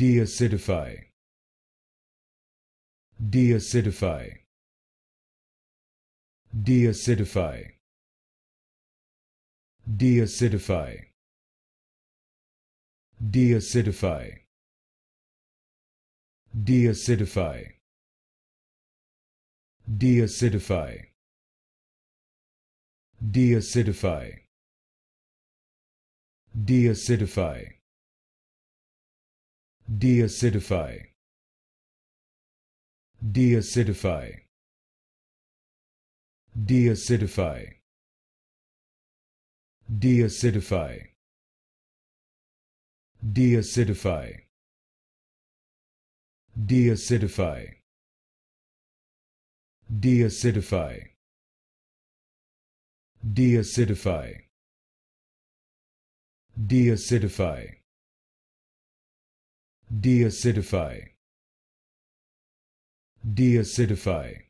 deacidify deacidify deacidify deacidify deacidify deacidify deacidify deacidify deacidify deacidify deacidify deacidify deacidify deacidify deacidify deacidify deacidify deacidify deacidify deacidify